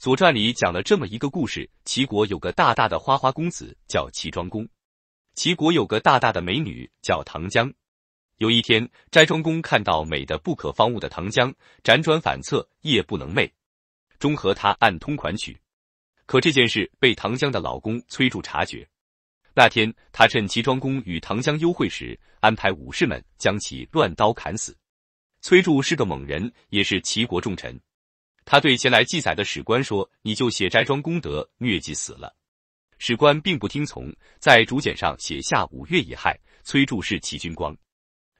《左传》里讲了这么一个故事：齐国有个大大的花花公子叫齐庄公，齐国有个大大的美女叫唐江。有一天，斋庄公看到美的不可方物的唐江，辗转反侧，夜不能寐，终和她暗通款曲。可这件事被唐江的老公崔杼察觉。那天，他趁齐庄公与唐江幽会时，安排武士们将其乱刀砍死。崔杼是个猛人，也是齐国重臣。他对前来记载的史官说：“你就写斋庄功德，疟疾死了。”史官并不听从，在竹简上写下“五月已亥，崔杼是齐军光。”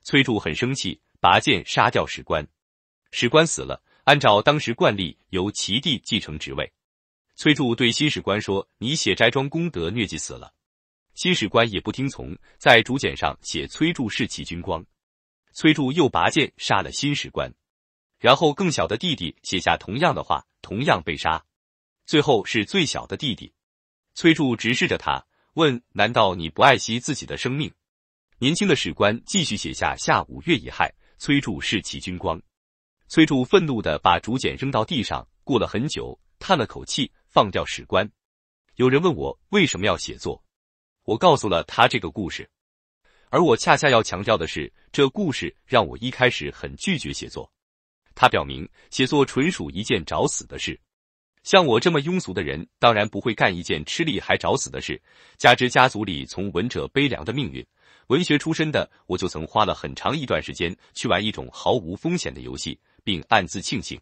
崔杼很生气，拔剑杀掉史官。史官死了，按照当时惯例，由齐帝继承职位。崔杼对新史官说：“你写斋庄功德，疟疾死了。”新史官也不听从，在竹简上写“崔杼是齐军光。”崔杼又拔剑杀了新史官。然后，更小的弟弟写下同样的话，同样被杀。最后是最小的弟弟崔柱直视着他，问：“难道你不爱惜自己的生命？”年轻的史官继续写下下五月乙亥，崔柱是其军光。崔柱愤怒的把竹简扔到地上，过了很久，叹了口气，放掉史官。有人问我为什么要写作，我告诉了他这个故事。而我恰恰要强调的是，这故事让我一开始很拒绝写作。他表明，写作纯属一件找死的事。像我这么庸俗的人，当然不会干一件吃力还找死的事。加之家族里从文者悲凉的命运，文学出身的我就曾花了很长一段时间去玩一种毫无风险的游戏，并暗自庆幸。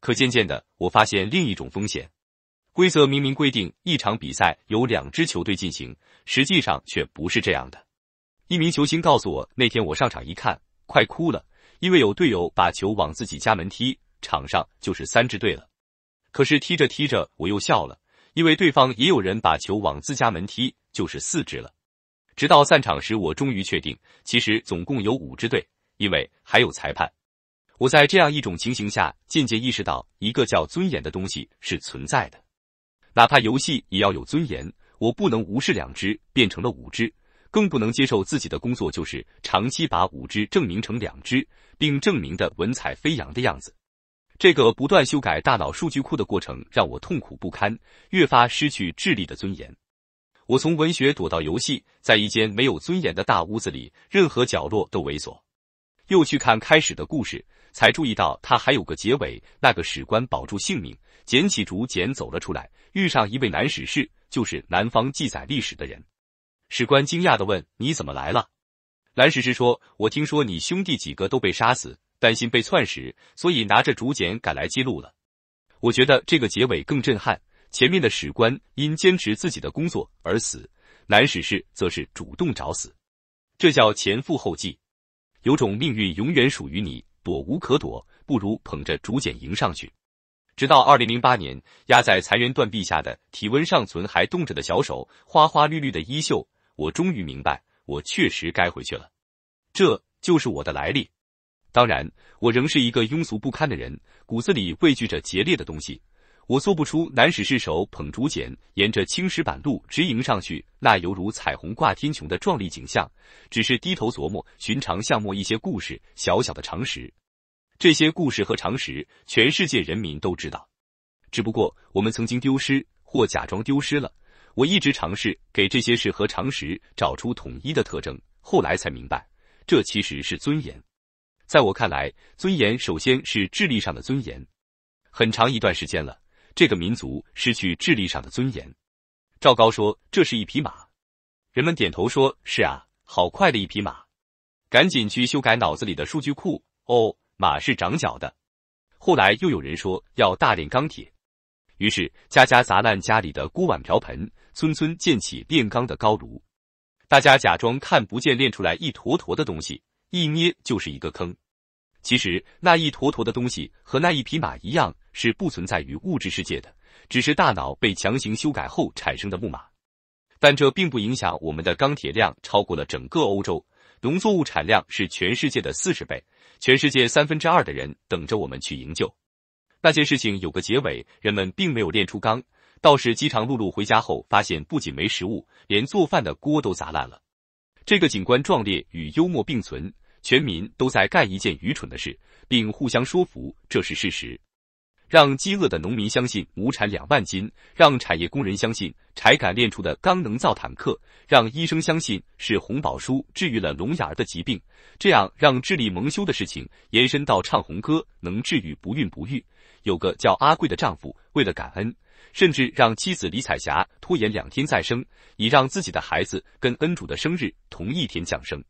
可渐渐的，我发现另一种风险。规则明明规定一场比赛由两支球队进行，实际上却不是这样的。一名球星告诉我，那天我上场一看，快哭了。因为有队友把球往自己家门踢，场上就是三支队了。可是踢着踢着，我又笑了，因为对方也有人把球往自家门踢，就是四支了。直到散场时，我终于确定，其实总共有五支队，因为还有裁判。我在这样一种情形下，渐渐意识到一个叫尊严的东西是存在的，哪怕游戏也要有尊严，我不能无视两支变成了五支。更不能接受自己的工作就是长期把五只证明成两只，并证明的文采飞扬的样子。这个不断修改大脑数据库的过程让我痛苦不堪，越发失去智力的尊严。我从文学躲到游戏，在一间没有尊严的大屋子里，任何角落都猥琐。又去看开始的故事，才注意到他还有个结尾。那个史官保住性命，捡起竹简走了出来，遇上一位男史士，就是南方记载历史的人。史官惊讶地问：“你怎么来了？”蓝史诗说：“我听说你兄弟几个都被杀死，担心被篡史，所以拿着竹简赶来记录了。”我觉得这个结尾更震撼。前面的史官因坚持自己的工作而死，南史氏则是主动找死，这叫前赴后继，有种命运永远属于你，躲无可躲，不如捧着竹简迎上去。直到二零零八年，压在残垣断壁下的体温尚存还动着的小手，花花绿绿的衣袖。我终于明白，我确实该回去了。这就是我的来历。当然，我仍是一个庸俗不堪的人，骨子里畏惧着节烈的东西。我做不出南史氏手捧竹简，沿着青石板路直迎上去那犹如彩虹挂天穹的壮丽景象，只是低头琢磨寻常项目一些故事、小小的常识。这些故事和常识，全世界人民都知道，只不过我们曾经丢失或假装丢失了。我一直尝试给这些事和常识找出统一的特征，后来才明白，这其实是尊严。在我看来，尊严首先是智力上的尊严。很长一段时间了，这个民族失去智力上的尊严。赵高说：“这是一匹马。”人们点头说：“是啊，好快的一匹马。”赶紧去修改脑子里的数据库。哦，马是长脚的。后来又有人说要大炼钢铁，于是家家砸烂家里的锅碗瓢盆。村村建起炼钢的高炉，大家假装看不见，炼出来一坨坨的东西，一捏就是一个坑。其实那一坨坨的东西和那一匹马一样，是不存在于物质世界的，只是大脑被强行修改后产生的木马。但这并不影响我们的钢铁量超过了整个欧洲，农作物产量是全世界的四十倍，全世界三分之二的人等着我们去营救。那件事情有个结尾，人们并没有炼出钢。倒是饥肠辘辘，回家后发现不仅没食物，连做饭的锅都砸烂了。这个景观壮烈与幽默并存，全民都在干一件愚蠢的事，并互相说服这是事实。让饥饿的农民相信亩产两万斤，让产业工人相信柴杆炼出的钢能造坦克，让医生相信是红宝书治愈了聋哑儿的疾病。这样让智力蒙羞的事情延伸到唱红歌能治愈不孕不育。有个叫阿贵的丈夫为了感恩。甚至让妻子李彩霞拖延两天再生，以让自己的孩子跟恩主的生日同一天降生。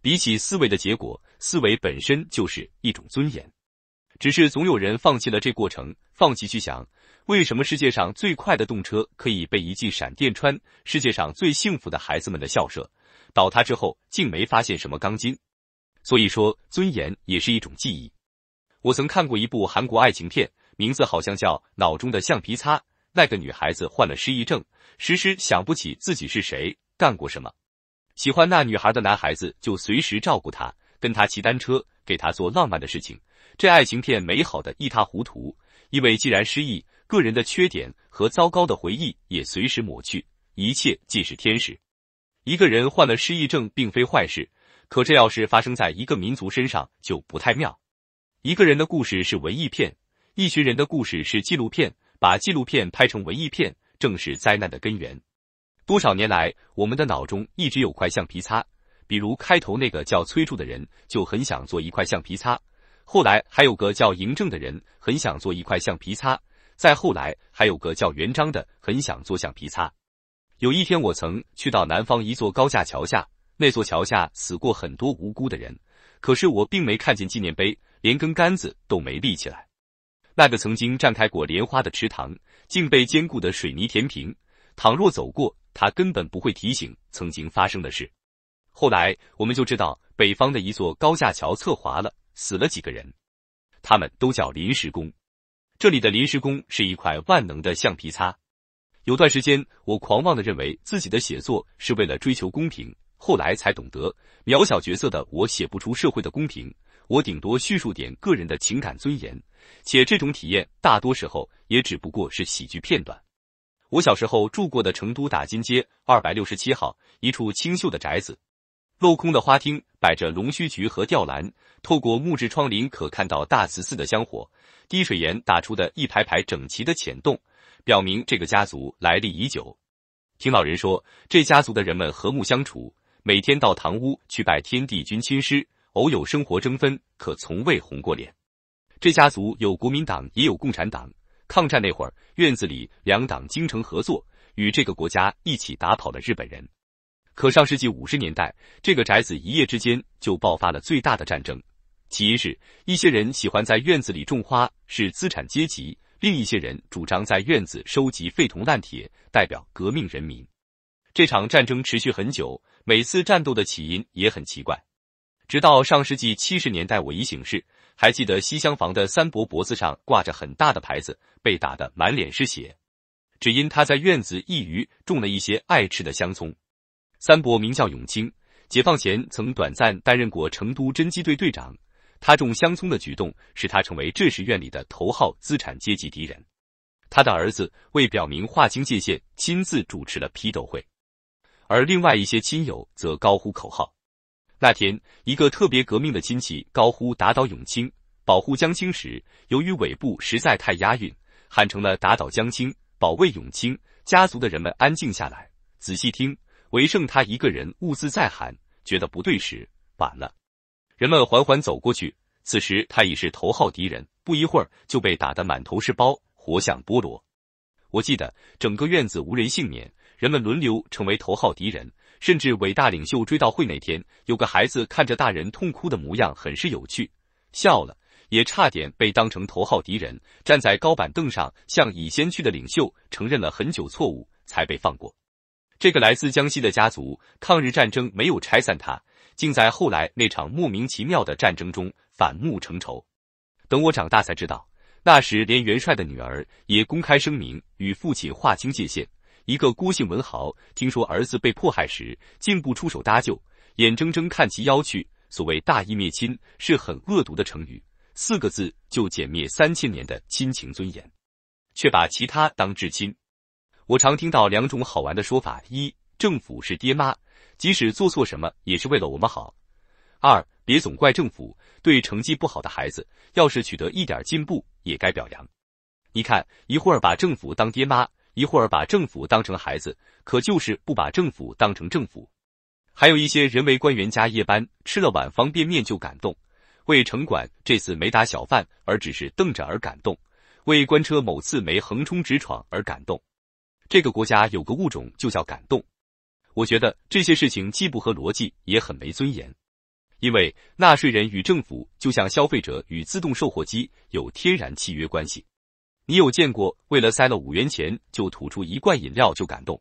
比起思维的结果，思维本身就是一种尊严。只是总有人放弃了这过程，放弃去想，为什么世界上最快的动车可以被一记闪电穿，世界上最幸福的孩子们的校舍倒塌之后竟没发现什么钢筋。所以说，尊严也是一种记忆。我曾看过一部韩国爱情片。名字好像叫脑中的橡皮擦。那个女孩子患了失忆症，时时想不起自己是谁，干过什么。喜欢那女孩的男孩子就随时照顾她，跟她骑单车，给她做浪漫的事情。这爱情片美好的一塌糊涂。因为既然失忆，个人的缺点和糟糕的回忆也随时抹去，一切既是天使。一个人患了失忆症并非坏事，可这要是发生在一个民族身上就不太妙。一个人的故事是文艺片。一群人的故事是纪录片，把纪录片拍成文艺片，正是灾难的根源。多少年来，我们的脑中一直有块橡皮擦。比如开头那个叫崔柱的人，就很想做一块橡皮擦。后来还有个叫嬴政的人，很想做一块橡皮擦。再后来还有个叫元璋的，很想做橡皮擦。有一天，我曾去到南方一座高架桥下，那座桥下死过很多无辜的人，可是我并没看见纪念碑，连根杆子都没立起来。那个曾经绽开过莲花的池塘，竟被坚固的水泥填平。倘若走过，他根本不会提醒曾经发生的事。后来我们就知道，北方的一座高架桥侧滑了，死了几个人。他们都叫临时工。这里的临时工是一块万能的橡皮擦。有段时间，我狂妄的认为自己的写作是为了追求公平，后来才懂得，渺小角色的我写不出社会的公平。我顶多叙述点个人的情感尊严，且这种体验大多时候也只不过是喜剧片段。我小时候住过的成都打金街二百六十七号一处清秀的宅子，镂空的花厅摆着龙须菊和吊兰，透过木质窗棂可看到大慈寺的香火。滴水岩打出的一排排整齐的浅洞，表明这个家族来历已久。听老人说，这家族的人们和睦相处，每天到堂屋去拜天地君亲师。偶有生活争分，可从未红过脸。这家族有国民党，也有共产党。抗战那会儿，院子里两党精诚合作，与这个国家一起打跑了日本人。可上世纪五十年代，这个宅子一夜之间就爆发了最大的战争。起因是，一些人喜欢在院子里种花，是资产阶级；另一些人主张在院子收集废铜烂铁，代表革命人民。这场战争持续很久，每次战斗的起因也很奇怪。直到上世纪七十年代，我一醒事，还记得西厢房的三伯脖子上挂着很大的牌子，被打得满脸是血，只因他在院子一隅种了一些爱吃的香葱。三伯名叫永清，解放前曾短暂担任过成都侦缉队队长。他种香葱的举动使他成为这时院里的头号资产阶级敌人。他的儿子为表明划清界限，亲自主持了批斗会，而另外一些亲友则高呼口号。那天，一个特别革命的亲戚高呼“打倒永清，保护江青”时，由于尾部实在太押韵，喊成了“打倒江青，保卫永清”。家族的人们安静下来，仔细听。唯剩他一个人兀自在喊，觉得不对时，晚了。人们缓缓走过去，此时他已是头号敌人，不一会儿就被打得满头是包，活像菠萝。我记得整个院子无人幸免，人们轮流成为头号敌人。甚至伟大领袖追悼会那天，有个孩子看着大人痛哭的模样，很是有趣，笑了，也差点被当成头号敌人。站在高板凳上，向已先去的领袖承认了很久错误，才被放过。这个来自江西的家族，抗日战争没有拆散他，竟在后来那场莫名其妙的战争中反目成仇。等我长大才知道，那时连元帅的女儿也公开声明与父亲划清界限。一个孤姓文豪听说儿子被迫害时，竟不出手搭救，眼睁睁看其夭去。所谓“大义灭亲”是很恶毒的成语，四个字就歼灭三千年的亲情尊严，却把其他当至亲。我常听到两种好玩的说法：一、政府是爹妈，即使做错什么也是为了我们好；二、别总怪政府，对成绩不好的孩子，要是取得一点进步，也该表扬。你看，一会儿把政府当爹妈。一会儿把政府当成孩子，可就是不把政府当成政府。还有一些人为官员加夜班吃了碗方便面就感动，为城管这次没打小贩而只是瞪着而感动，为官车某次没横冲直闯而感动。这个国家有个物种就叫感动。我觉得这些事情既不合逻辑，也很没尊严。因为纳税人与政府就像消费者与自动售货机有天然契约关系。你有见过为了塞了五元钱就吐出一罐饮料就感动？